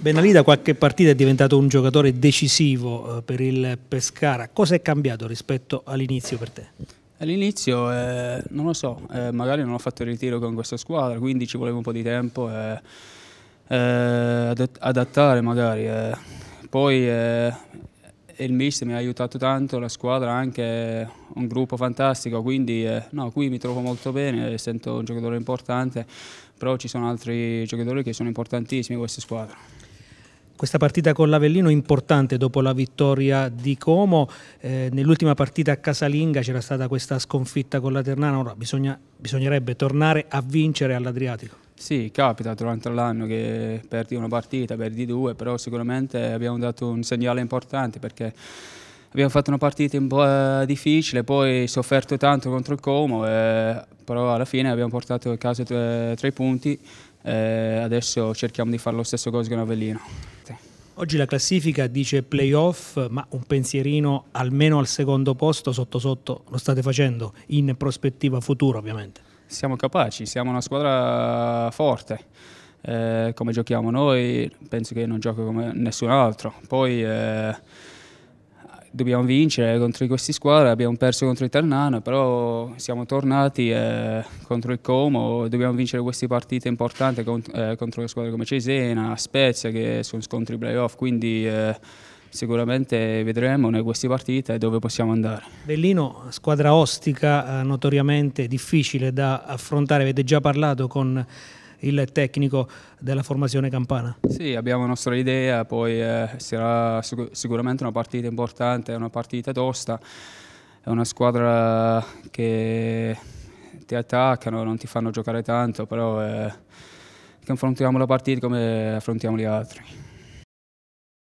Benalì da qualche partita è diventato un giocatore decisivo eh, per il Pescara. Cosa è cambiato rispetto all'inizio per te? All'inizio eh, non lo so, eh, magari non ho fatto il ritiro con questa squadra, quindi ci voleva un po' di tempo eh, eh adattare magari. Eh. Poi il mister mi ha aiutato tanto, la squadra anche un gruppo fantastico, quindi no, qui mi trovo molto bene, sento un giocatore importante, però ci sono altri giocatori che sono importantissimi in questa squadra questa partita con l'Avellino importante dopo la vittoria di Como. Eh, nell'ultima partita a Casalinga c'era stata questa sconfitta con la Ternana, ora bisogna, bisognerebbe tornare a vincere all'Adriatico. Sì, capita durante l'anno che perdi una partita, perdi due, però sicuramente abbiamo dato un segnale importante perché abbiamo fatto una partita un po' eh, difficile, poi sofferto tanto contro il Como, eh, però alla fine abbiamo portato a casa tre, tre punti eh, adesso cerchiamo di fare lo stesso cosa con Avellino. Oggi la classifica dice playoff, ma un pensierino almeno al secondo posto sotto sotto lo state facendo, in prospettiva futura ovviamente. Siamo capaci, siamo una squadra forte. Eh, come giochiamo noi, penso che non gioco come nessun altro. Poi eh, dobbiamo vincere contro queste squadre, abbiamo perso contro il Ternana, però siamo tornati eh, contro il Como, dobbiamo vincere queste partite importanti cont eh, contro le squadre come Cesena, Spezia che sono scontri playoff, quindi eh, sicuramente vedremo in queste partite dove possiamo andare. Bellino, squadra ostica, eh, notoriamente difficile da affrontare, avete già parlato con il tecnico della formazione campana. Sì, abbiamo la nostra idea, poi eh, sarà sicuramente una partita importante, una partita tosta, è una squadra che ti attaccano, non ti fanno giocare tanto, però eh, che affrontiamo la partita come affrontiamo gli altri.